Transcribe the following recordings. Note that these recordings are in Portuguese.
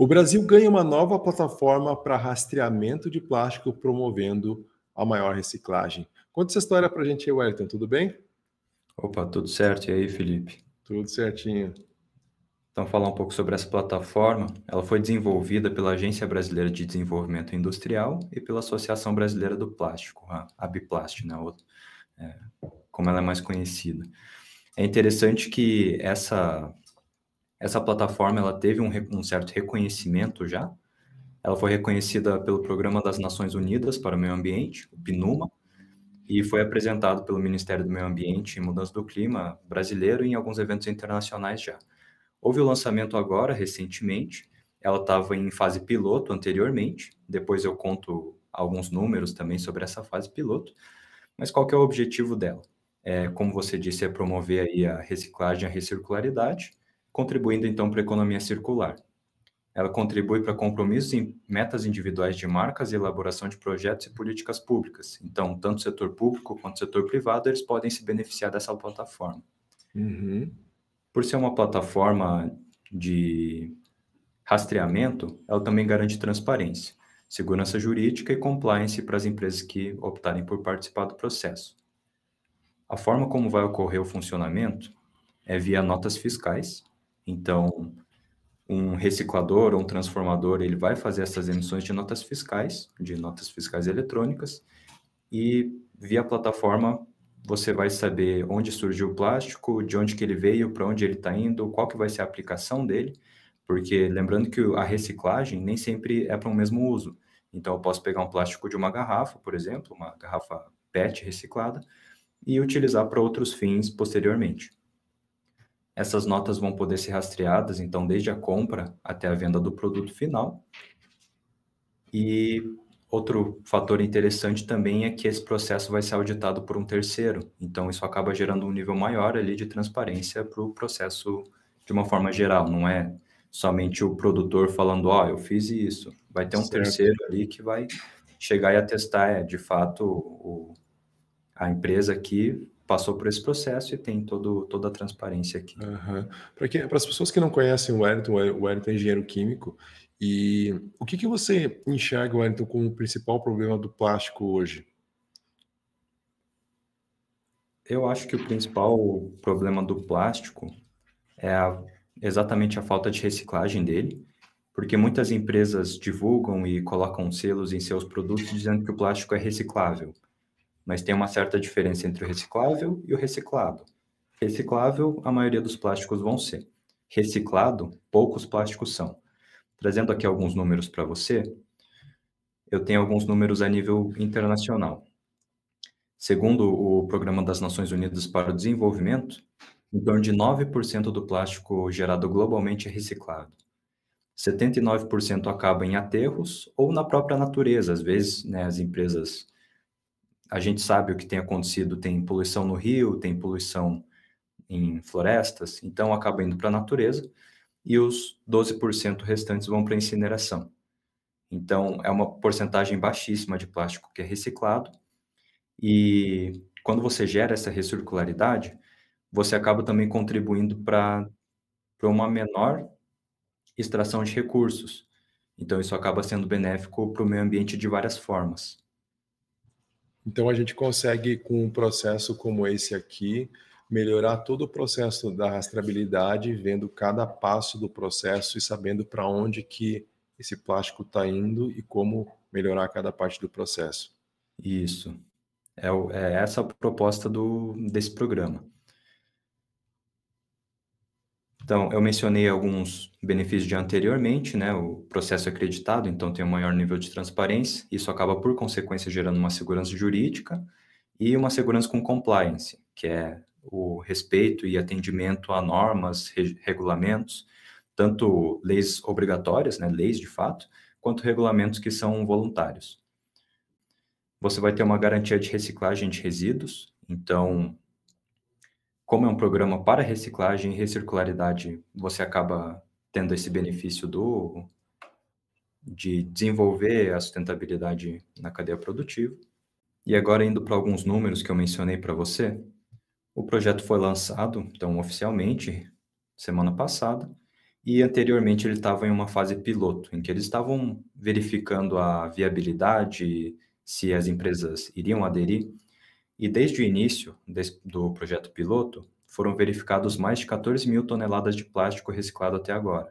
O Brasil ganha uma nova plataforma para rastreamento de plástico, promovendo a maior reciclagem. Conta essa história para a gente aí, Wellington, tudo bem? Opa, tudo certo. E aí, Felipe? Tudo certinho. Então, falar um pouco sobre essa plataforma. Ela foi desenvolvida pela Agência Brasileira de Desenvolvimento Industrial e pela Associação Brasileira do Plástico, a Abiplast, né? É, como ela é mais conhecida. É interessante que essa essa plataforma ela teve um, um certo reconhecimento já. Ela foi reconhecida pelo Programa das Nações Unidas para o Meio Ambiente, o PNUMA, e foi apresentado pelo Ministério do Meio Ambiente e Mudança do Clima brasileiro em alguns eventos internacionais já. Houve o lançamento agora, recentemente, ela estava em fase piloto anteriormente, depois eu conto alguns números também sobre essa fase piloto, mas qual que é o objetivo dela? É, como você disse, é promover aí a reciclagem a recircularidade, contribuindo então para a economia circular. Ela contribui para compromissos e metas individuais de marcas e elaboração de projetos e políticas públicas. Então, tanto o setor público quanto o setor privado, eles podem se beneficiar dessa plataforma. Uhum. Por ser uma plataforma de rastreamento, ela também garante transparência, segurança jurídica e compliance para as empresas que optarem por participar do processo. A forma como vai ocorrer o funcionamento é via notas fiscais, então, um reciclador ou um transformador, ele vai fazer essas emissões de notas fiscais, de notas fiscais eletrônicas, e via plataforma você vai saber onde surgiu o plástico, de onde que ele veio, para onde ele está indo, qual que vai ser a aplicação dele, porque lembrando que a reciclagem nem sempre é para o um mesmo uso. Então, eu posso pegar um plástico de uma garrafa, por exemplo, uma garrafa PET reciclada, e utilizar para outros fins posteriormente. Essas notas vão poder ser rastreadas, então, desde a compra até a venda do produto final. E outro fator interessante também é que esse processo vai ser auditado por um terceiro, então, isso acaba gerando um nível maior ali de transparência para o processo de uma forma geral, não é somente o produtor falando, ó, oh, eu fiz isso. Vai ter um certo. terceiro ali que vai chegar e atestar, é, de fato, o, a empresa aqui passou por esse processo e tem todo, toda a transparência aqui. Uhum. Para as pessoas que não conhecem o Wellington, é, o Wellington é engenheiro químico, e o que, que você enxerga, Wellington, como o principal problema do plástico hoje? Eu acho que o principal problema do plástico é a, exatamente a falta de reciclagem dele, porque muitas empresas divulgam e colocam selos em seus produtos dizendo que o plástico é reciclável mas tem uma certa diferença entre o reciclável e o reciclado. Reciclável, a maioria dos plásticos vão ser. Reciclado, poucos plásticos são. Trazendo aqui alguns números para você, eu tenho alguns números a nível internacional. Segundo o Programa das Nações Unidas para o Desenvolvimento, em torno de 9% do plástico gerado globalmente é reciclado. 79% acaba em aterros ou na própria natureza. Às vezes, né, as empresas a gente sabe o que tem acontecido: tem poluição no rio, tem poluição em florestas, então acaba indo para a natureza e os 12% restantes vão para incineração. Então, é uma porcentagem baixíssima de plástico que é reciclado. E quando você gera essa recircularidade, você acaba também contribuindo para uma menor extração de recursos. Então, isso acaba sendo benéfico para o meio ambiente de várias formas. Então, a gente consegue, com um processo como esse aqui, melhorar todo o processo da rastreabilidade, vendo cada passo do processo e sabendo para onde que esse plástico está indo e como melhorar cada parte do processo. Isso. É, é essa a proposta do, desse programa. Então, eu mencionei alguns benefícios de anteriormente, né? O processo é acreditado, então tem um maior nível de transparência. Isso acaba, por consequência, gerando uma segurança jurídica e uma segurança com compliance, que é o respeito e atendimento a normas, re regulamentos, tanto leis obrigatórias, né? Leis de fato, quanto regulamentos que são voluntários. Você vai ter uma garantia de reciclagem de resíduos, então como é um programa para reciclagem e recircularidade, você acaba tendo esse benefício do de desenvolver a sustentabilidade na cadeia produtiva. E agora indo para alguns números que eu mencionei para você, o projeto foi lançado, então oficialmente, semana passada, e anteriormente ele estava em uma fase piloto, em que eles estavam verificando a viabilidade, se as empresas iriam aderir e desde o início do projeto piloto, foram verificados mais de 14 mil toneladas de plástico reciclado até agora,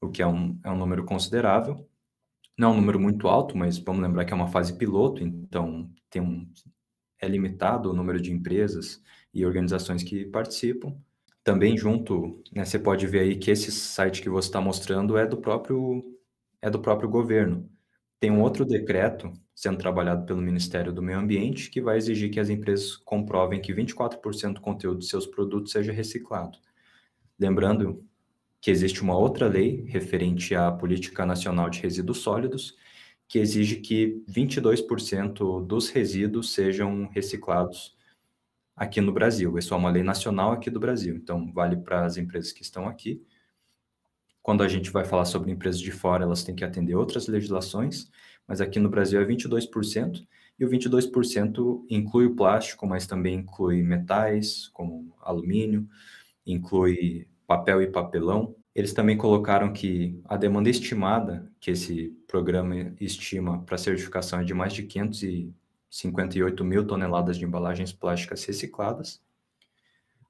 o que é um, é um número considerável. Não é um número muito alto, mas vamos lembrar que é uma fase piloto, então tem um, é limitado o número de empresas e organizações que participam. Também junto, né, você pode ver aí que esse site que você está mostrando é do próprio é do próprio governo. Tem um outro decreto sendo trabalhado pelo Ministério do Meio Ambiente, que vai exigir que as empresas comprovem que 24% do conteúdo de seus produtos seja reciclado. Lembrando que existe uma outra lei referente à Política Nacional de Resíduos Sólidos, que exige que 22% dos resíduos sejam reciclados aqui no Brasil. Isso é uma lei nacional aqui do Brasil, então vale para as empresas que estão aqui. Quando a gente vai falar sobre empresas de fora, elas têm que atender outras legislações, mas aqui no Brasil é 22%, e o 22% inclui o plástico, mas também inclui metais, como alumínio, inclui papel e papelão. Eles também colocaram que a demanda estimada que esse programa estima para certificação é de mais de 558 mil toneladas de embalagens plásticas recicladas.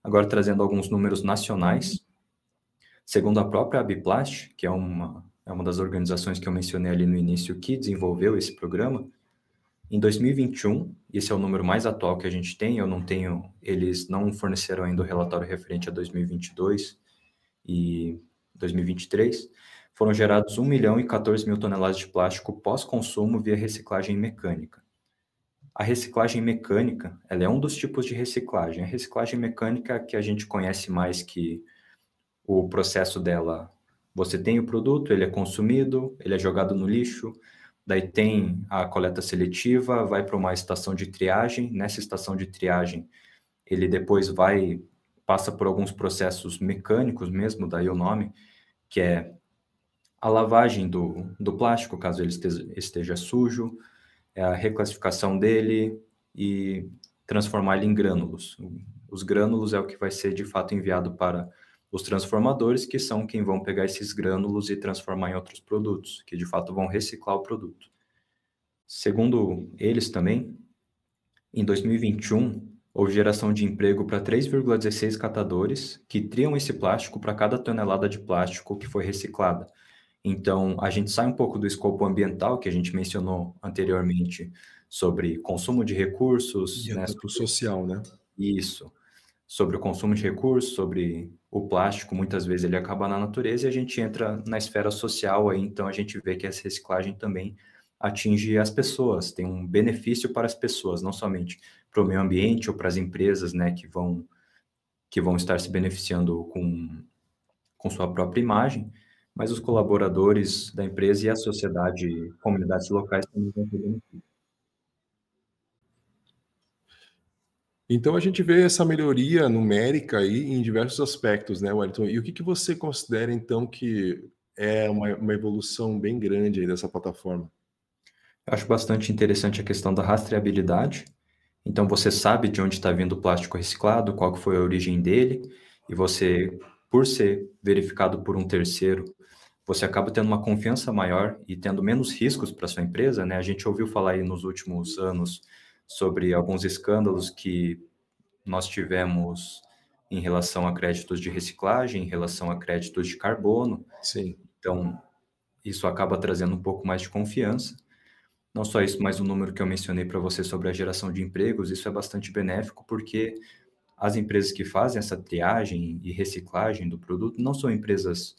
Agora, trazendo alguns números nacionais, segundo a própria Abiplast, que é uma é uma das organizações que eu mencionei ali no início que desenvolveu esse programa. Em 2021, esse é o número mais atual que a gente tem, eu não tenho, eles não forneceram ainda o relatório referente a 2022 e 2023, foram gerados 1 milhão e 14 mil toneladas de plástico pós-consumo via reciclagem mecânica. A reciclagem mecânica, ela é um dos tipos de reciclagem. A reciclagem mecânica que a gente conhece mais que o processo dela você tem o produto, ele é consumido, ele é jogado no lixo, daí tem a coleta seletiva, vai para uma estação de triagem. Nessa estação de triagem, ele depois vai passa por alguns processos mecânicos mesmo, daí o nome, que é a lavagem do, do plástico, caso ele esteja, esteja sujo, é a reclassificação dele e transformar ele em grânulos. Os grânulos é o que vai ser de fato enviado para os transformadores, que são quem vão pegar esses grânulos e transformar em outros produtos, que de fato vão reciclar o produto. Segundo eles também, em 2021, houve geração de emprego para 3,16 catadores, que triam esse plástico para cada tonelada de plástico que foi reciclada. Então, a gente sai um pouco do escopo ambiental que a gente mencionou anteriormente sobre consumo de recursos, e né, sobre... social, né? Isso sobre o consumo de recursos, sobre o plástico, muitas vezes ele acaba na natureza e a gente entra na esfera social aí, então a gente vê que essa reciclagem também atinge as pessoas, tem um benefício para as pessoas, não somente para o meio ambiente ou para as empresas, né, que vão que vão estar se beneficiando com com sua própria imagem, mas os colaboradores da empresa e a sociedade, comunidades locais também vão ter benefício. Então a gente vê essa melhoria numérica aí em diversos aspectos, né, Wellington? E o que, que você considera então que é uma, uma evolução bem grande aí dessa plataforma? acho bastante interessante a questão da rastreabilidade. Então você sabe de onde está vindo o plástico reciclado, qual foi a origem dele, e você, por ser verificado por um terceiro, você acaba tendo uma confiança maior e tendo menos riscos para sua empresa, né? A gente ouviu falar aí nos últimos anos sobre alguns escândalos que nós tivemos em relação a créditos de reciclagem, em relação a créditos de carbono. Sim. Então, isso acaba trazendo um pouco mais de confiança. Não só isso, mas o número que eu mencionei para você sobre a geração de empregos, isso é bastante benéfico porque as empresas que fazem essa triagem e reciclagem do produto não são empresas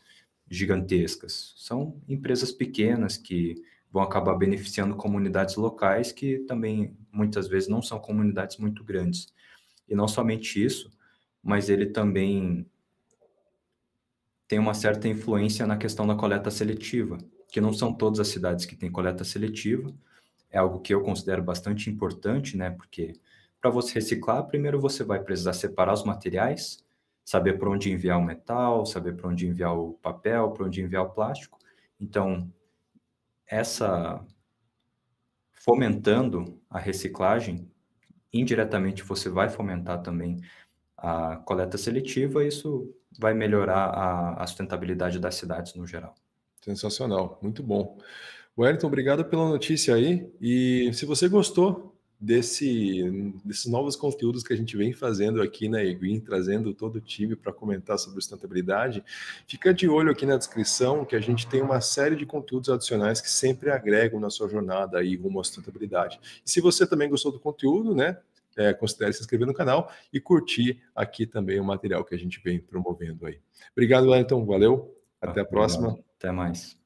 gigantescas, são empresas pequenas que vão acabar beneficiando comunidades locais que também muitas vezes não são comunidades muito grandes. E não somente isso, mas ele também tem uma certa influência na questão da coleta seletiva, que não são todas as cidades que têm coleta seletiva. É algo que eu considero bastante importante, né? Porque para você reciclar, primeiro você vai precisar separar os materiais, saber para onde enviar o metal, saber para onde enviar o papel, para onde enviar o plástico. Então, essa fomentando a reciclagem, indiretamente você vai fomentar também a coleta seletiva, isso vai melhorar a, a sustentabilidade das cidades no geral. Sensacional, muito bom. Wellington, obrigado pela notícia aí. E se você gostou, desse, desses novos conteúdos que a gente vem fazendo aqui na Eguin, trazendo todo o time para comentar sobre sustentabilidade, fica de olho aqui na descrição que a gente tem uma série de conteúdos adicionais que sempre agregam na sua jornada aí rumo à sustentabilidade. E se você também gostou do conteúdo, né, é, considere se inscrever no canal e curtir aqui também o material que a gente vem promovendo aí. Obrigado, Wellington, valeu, até a próxima. Até mais.